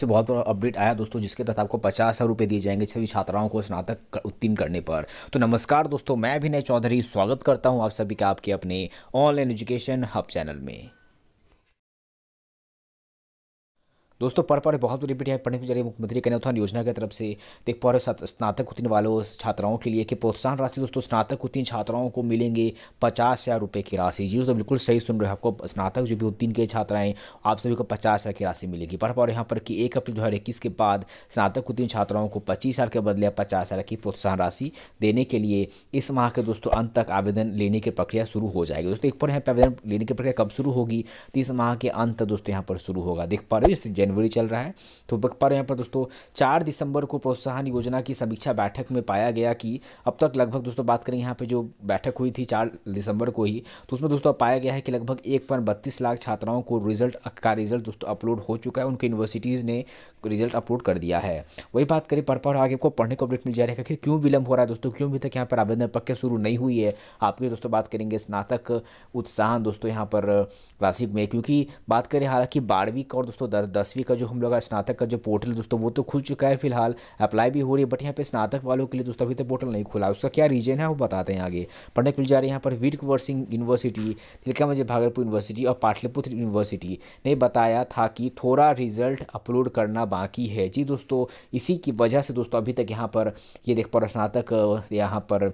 से बहुत बड़ा अपडेट आया दोस्तों जिसके तहत आपको पचास हज़ार रुपये दिए जाएंगे सभी छात्राओं को स्नातक उत्तीर्ण करने पर तो नमस्कार दोस्तों मैं अभिनय चौधरी स्वागत करता हूँ आप सभी का आपके अपने ऑनलाइन एजुकेशन हब चैनल में दोस्तों पढ़ पर बहुत बड़ी बेटी पढ़ने को जरिए मुख्यमंत्री उत्थान योजना की तरफ से देख पा रहे स्नातक उत्तीर्ण वालों छात्राओं के लिए कि प्रोत्साहन राशि दोस्तों स्नातक उत्तीर्ण छात्राओं को मिलेंगे पचास हज़ार रुपये की राशि जी दोस्तों बिल्कुल सही सुन रहे हो आपको स्नातक जो भी उत्तीर्ण के छात्राएं आप सभी को पचास हज़ार की राशि मिलेगी पढ़ पा रहे यहाँ पर कि एक अप्रैल दो हज़ार इक्कीस के बाद स्नातक उत्तीर्ण छात्राओं को पच्चीस हज़ार के बदले पचास हज़ार की प्रोत्साहन राशि देने के लिए इस माह के दोस्तों अंत तक आवेदन लेने की प्रक्रिया शुरू हो जाएगी दोस्तों एक पर यहाँ पर आवेदन लेने की प्रक्रिया कब शुरू होगी तो इस माह के अंत दोस्तों यहाँ पर शुरू होगा देख पा रहे हो जनवरी चल रहा है तो पर यहाँ पर दोस्तों चार दिसंबर को प्रोत्साहन योजना की समीक्षा बैठक में पाया गया कि अब तक लगभग दोस्तों बात करें यहाँ पर जो बैठक हुई थी चार दिसंबर को ही तो उसमें दोस्तों पाया गया है कि लगभग एक पॉइंट बत्तीस लाख छात्राओं को रिजल्ट का रिजल्ट दोस्तों अपलोड हो चुका है उनकी यूनिवर्सिटीज़ ने रिजल्ट अपलोड कर दिया है वही बात करें पर आगे को पढ़ने को अपडेट मिल जा रहा है क्यों विलंब हो रहा है दोस्तों क्यों अभी तक यहाँ पर आवेदन प्रक्रिया शुरू नहीं हुई है आपके दोस्तों बात करेंगे स्नातक उत्साहन दोस्तों यहाँ पर क्लासिक में क्योंकि बात करें हालांकि बारहवीं का और दोस्तों दसवीं हिस्ट्री का जो हम लोग का स्नातक का जो पोर्टल दोस्तों वो तो खुल चुका है फिलहाल अप्लाई भी हो रही है बट यहाँ पे स्नातक वालों के लिए दोस्तों अभी तक पोर्टल नहीं खुला उसका क्या रीजन है वो बताते हैं आगे पढ़ने के लिए जा रही है यहाँ पर वीर कुंवर सिंह यूनिवर्सिटी तिलका मझे भागलपुर यूनिवर्सिटी और पाटलिपुत्र यूनिवर्सिटी ने बताया था कि थोड़ा रिजल्ट अपलोड करना बाकी है जी दोस्तों इसी की वजह से दोस्तों अभी तक यहाँ पर ये देख देख रहे स्नातक यहाँ पर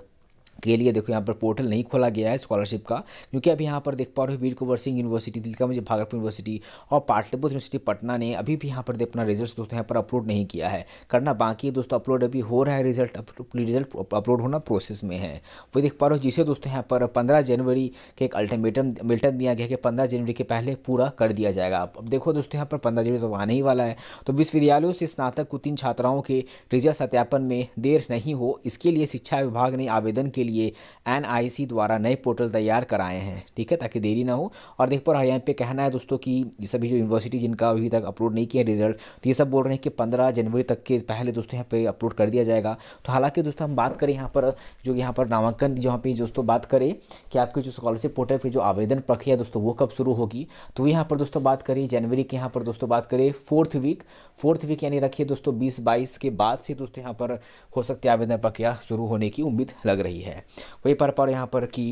के लिए देखो यहाँ पर पोर्टल नहीं खोला गया है स्कॉलरशिप का क्योंकि अभी यहाँ पर देख पा रहे हो वीर कुंवर सिंह यूनिवर्सिटी दिल्ली मुझे भागलपुर यूनिवर्सिटी और पाटलिपुत्र यूनिवर्सिटी पटना ने अभी भी यहाँ पर अपना रिजल्ट दोस्तों यहाँ पर अपलोड नहीं किया है करना बाकी है दोस्तों अपलोड अभी हो रहा है रिजल्ट रिजल्ट अपलोड होना प्रोसेस में है वो देख पा रहे हो जिसे दोस्तों यहाँ पर पंद्रह जनवरी के एक अल्टीमेटम मिल्टन दिया गया कि पंद्रह जनवरी के पहले पूरा कर दिया जाएगा अब देखो दोस्तों यहाँ पर पंद्रह जनवरी तो आने ही वाला है तो विश्वविद्यालयों से स्नातक को तीन छात्राओं के रिजल्ट सत्यापन में देर नहीं हो इसके लिए शिक्षा विभाग ने आवेदन के लिए लिए एनआईसी द्वारा नए पोर्टल तैयार कराए हैं ठीक है ताकि देरी ना हो और देख पर हरियाणा पे कहना है दोस्तों कि ये सभी जो यूनिवर्सिटी जिनका अभी तक अपलोड नहीं किया रिजल्ट तो ये सब बोल रहे हैं कि पंद्रह जनवरी तक के पहले दोस्तों यहाँ पर अपलोड कर दिया जाएगा तो हालांकि दोस्तों हम बात करें यहाँ पर जो यहाँ पर नामांकन यहाँ पर दोस्तों बात करें कि आपकी जो स्कॉलरशिप पोर्टल पर जो आवेदन प्रक्रिया दोस्तों वो कब शुरू होगी तो यहाँ पर दोस्तों बात करें जनवरी के यहाँ पर दोस्तों बात करें फोर्थ वीक फोर्थ वीक यानी रखिए दोस्तों बीस बाईस के बाद से दोस्तों यहाँ पर हो सकती है आवेदन प्रक्रिया शुरू होने की उम्मीद लग रही है है वही पर पर यहाँ पर कि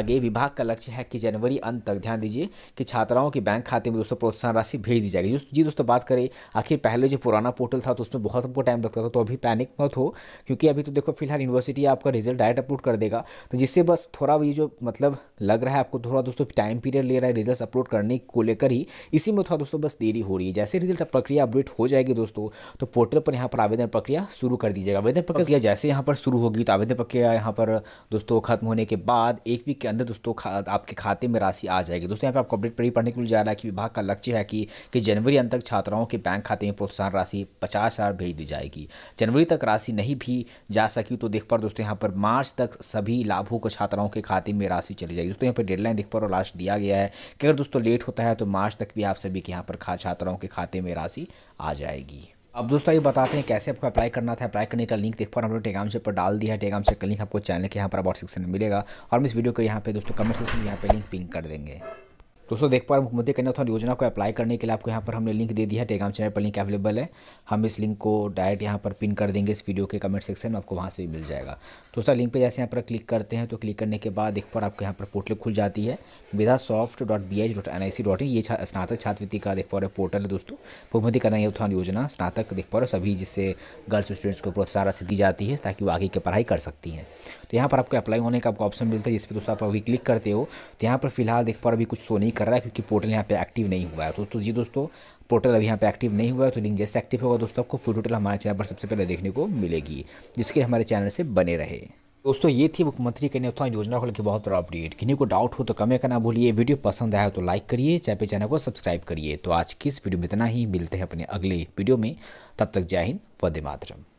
आगे विभाग का लक्ष्य है कि जनवरी अंत तक ध्यान दीजिए कि छात्राओं के बैंक खाते में दोस्तों प्रोत्साहन राशि भेज दी जाएगी जी दोस्तों बात करें आखिर पहले जो पुराना पोर्टल था तो उसमें बहुत हमको टाइम लगता था तो अभी पैनिक मत हो क्योंकि अभी तो देखो फिलहाल यूनिवर्सिटी आपका रिजल्ट डायरेक्ट अपलोड कर देगा तो जिससे बस थोड़ा ये जो मतलब लग रहा है आपको थोड़ा दोस्तों टाइम पीरियड ले रहा है रिजल्ट अपलोड करने को लेकर ही इसी में थोड़ा दोस्तों बस देरी हो रही है जैसे रिजल्ट प्रक्रिया अपडेट हो जाएगी दोस्तों तो पोर्टल पर यहाँ पर आवेदन प्रक्रिया शुरू कर दीजिएगा आवेदन प्रक्रिया जैसे यहाँ पर शुरू होगी तो आवेदन प्रक्रिया यहाँ पर दोस्तों खत्म होने के बाद एक वीक के अंदर दोस्तों खा, आपके खाते में राशि आ जाएगी दोस्तों यहाँ पर आपको अपडेट पढ़ी पढ़ने के लिए जा रहा है कि विभाग का लक्ष्य है कि, कि जनवरी अंत तक छात्राओं के बैंक खाते में प्रोत्साहन राशि पचास हज़ार भेज दी जाएगी जनवरी तक राशि नहीं भी जा सकी तो देख पर दोस्तों यहाँ पर मार्च तक सभी लाभों को छात्राओं के खाते में राशि चली जाएगी दोस्तों यहाँ पर डेडलाइन देख पर और लास्ट दिया गया है कि अगर दोस्तों लेट होता है तो मार्च तक भी आप सभी के यहाँ पर छात्राओं के खाते में राशि आ जाएगी अब दोस्तों ये बताते हैं कैसे आपको अप्लाई करना था अप्लाई करने का लिंक देख पर हम लोग टेगाम से पर डाल दिया है टेगाम से का लिंक आपको चैनल के यहाँ पर अबाउट सेक्शन में मिलेगा और हम इस वीडियो को यहाँ पे दोस्तों कमेंट सेक्शन में यहाँ पे लिंक पिंक कर देंगे दोस्तों देख पा रहे मुख्यमंत्री कन्या उत्थान योजना को अप्लाई करने के लिए आपको यहाँ पर हमने लिंक दे दिया है टेलीग्राम चैनल पर लिंक अवेलेबल है हम इस लिंक को डायरेक्ट यहाँ पर पिन कर देंगे इस वीडियो के कमेंट सेक्शन में आपको वहाँ से भी मिल जाएगा दोस्तों लिंक पर जैसे यहाँ पर क्लिक करते हैं तो क्लिक करने के बाद देख पर आपको यहाँ पर पोर्टल खुल जाती है Medha soft dot B H dot N I C dot in ये स्नातक छात्रवृत्ति का देख पा रहे पोर्टल है दोस्तों मुख्यमंत्री कन्या उत्थान योजना स्नातक देख पा रहे सभी जिससे गर्ल्स स्टूडेंट्स को प्रोत्साहन राशि दी जाती है ताकि वो आगे की पढ़ाई कर सकती हैं तो यहाँ पर आपको अप्लाई होने का आपको ऑप्शन मिलता है जिस पर दोस्तों आप अभी क्लिक करते हो तो यहाँ पर फिलहाल देख पा रहे अभी कुछ सोनी कर रहा है क्योंकि पोर्टल यहाँ पे एक्टिव नहीं हुआ है तो, तो जी दोस्तों पोर्टल अभी यहाँ पे एक्टिव नहीं हुआ है तो लिंक जैसे एक्टिव होगा दोस्तों आपको फुल टोटल हमारे चैनल पर सबसे पहले देखने को मिलेगी जिसके हमारे चैनल से बने रहे दोस्तों ये थी मुख्यमंत्री कन्या उत्थान योजना को लेकर बहुत बड़ा अपडेट किन्हीं को डाउट हो तो कमेंट करना भूलिए वीडियो पसंद आया तो लाइक करिए चाहे चैनल को सब्सक्राइब करिए तो आज की इस वीडियो में इतना ही मिलते हैं अपने अगले वीडियो में तब तक जय हिंद वंदे मातरम